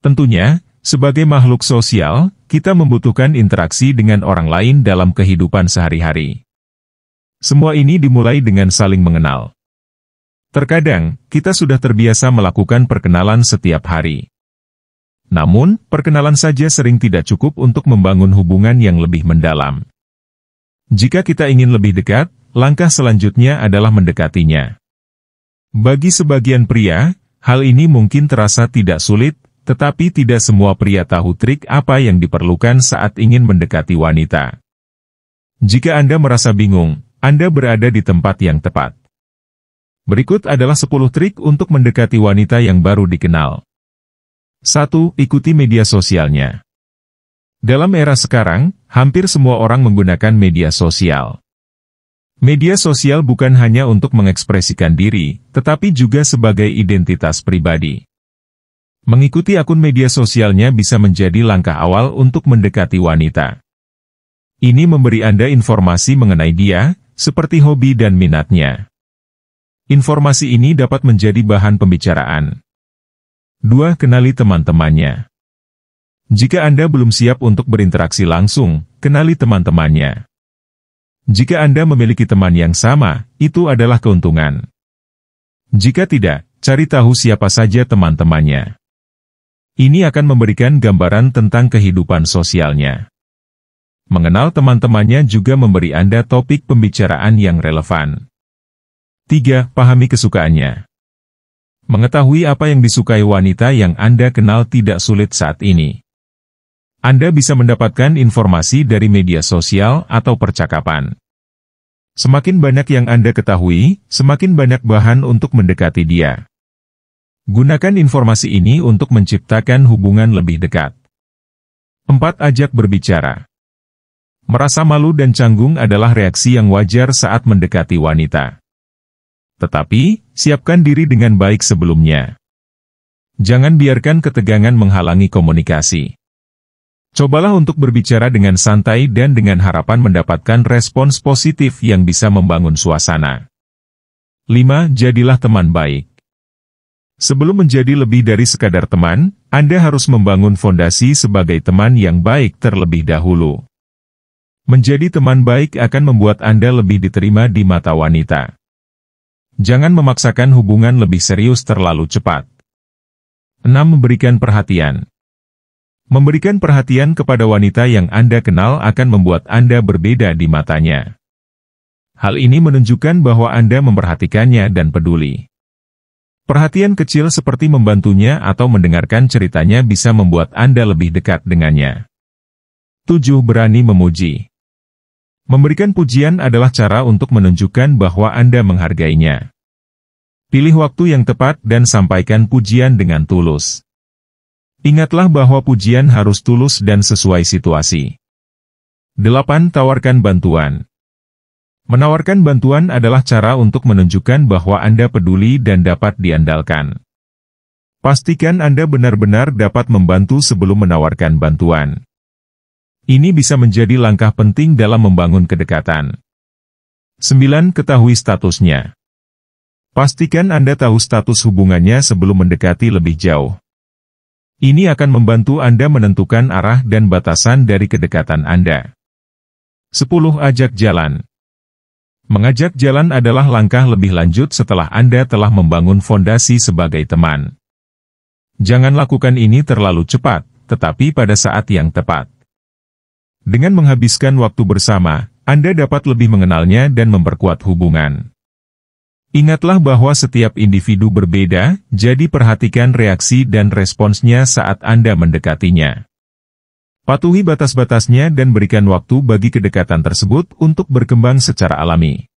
Tentunya, sebagai makhluk sosial, kita membutuhkan interaksi dengan orang lain dalam kehidupan sehari-hari. Semua ini dimulai dengan saling mengenal. Terkadang, kita sudah terbiasa melakukan perkenalan setiap hari. Namun, perkenalan saja sering tidak cukup untuk membangun hubungan yang lebih mendalam. Jika kita ingin lebih dekat, langkah selanjutnya adalah mendekatinya. Bagi sebagian pria, hal ini mungkin terasa tidak sulit, tetapi tidak semua pria tahu trik apa yang diperlukan saat ingin mendekati wanita. Jika Anda merasa bingung, Anda berada di tempat yang tepat. Berikut adalah 10 trik untuk mendekati wanita yang baru dikenal. 1. Ikuti media sosialnya. Dalam era sekarang, hampir semua orang menggunakan media sosial. Media sosial bukan hanya untuk mengekspresikan diri, tetapi juga sebagai identitas pribadi. Mengikuti akun media sosialnya bisa menjadi langkah awal untuk mendekati wanita. Ini memberi Anda informasi mengenai dia, seperti hobi dan minatnya. Informasi ini dapat menjadi bahan pembicaraan. 2. Kenali teman-temannya. Jika Anda belum siap untuk berinteraksi langsung, kenali teman-temannya. Jika Anda memiliki teman yang sama, itu adalah keuntungan. Jika tidak, cari tahu siapa saja teman-temannya. Ini akan memberikan gambaran tentang kehidupan sosialnya. Mengenal teman-temannya juga memberi Anda topik pembicaraan yang relevan. 3. Pahami kesukaannya. Mengetahui apa yang disukai wanita yang Anda kenal tidak sulit saat ini. Anda bisa mendapatkan informasi dari media sosial atau percakapan. Semakin banyak yang Anda ketahui, semakin banyak bahan untuk mendekati dia. Gunakan informasi ini untuk menciptakan hubungan lebih dekat. 4. Ajak berbicara. Merasa malu dan canggung adalah reaksi yang wajar saat mendekati wanita. Tetapi, siapkan diri dengan baik sebelumnya. Jangan biarkan ketegangan menghalangi komunikasi. Cobalah untuk berbicara dengan santai dan dengan harapan mendapatkan respons positif yang bisa membangun suasana. 5. Jadilah teman baik. Sebelum menjadi lebih dari sekadar teman, Anda harus membangun fondasi sebagai teman yang baik terlebih dahulu. Menjadi teman baik akan membuat Anda lebih diterima di mata wanita. Jangan memaksakan hubungan lebih serius terlalu cepat. 6. Memberikan perhatian Memberikan perhatian kepada wanita yang Anda kenal akan membuat Anda berbeda di matanya. Hal ini menunjukkan bahwa Anda memperhatikannya dan peduli. Perhatian kecil seperti membantunya atau mendengarkan ceritanya bisa membuat Anda lebih dekat dengannya. 7. Berani memuji Memberikan pujian adalah cara untuk menunjukkan bahwa Anda menghargainya. Pilih waktu yang tepat dan sampaikan pujian dengan tulus. Ingatlah bahwa pujian harus tulus dan sesuai situasi. 8. Tawarkan bantuan Menawarkan bantuan adalah cara untuk menunjukkan bahwa Anda peduli dan dapat diandalkan. Pastikan Anda benar-benar dapat membantu sebelum menawarkan bantuan. Ini bisa menjadi langkah penting dalam membangun kedekatan. 9. Ketahui statusnya. Pastikan Anda tahu status hubungannya sebelum mendekati lebih jauh. Ini akan membantu Anda menentukan arah dan batasan dari kedekatan Anda. 10. Ajak jalan. Mengajak jalan adalah langkah lebih lanjut setelah Anda telah membangun fondasi sebagai teman. Jangan lakukan ini terlalu cepat, tetapi pada saat yang tepat. Dengan menghabiskan waktu bersama, Anda dapat lebih mengenalnya dan memperkuat hubungan. Ingatlah bahwa setiap individu berbeda, jadi perhatikan reaksi dan responsnya saat Anda mendekatinya. Patuhi batas-batasnya dan berikan waktu bagi kedekatan tersebut untuk berkembang secara alami.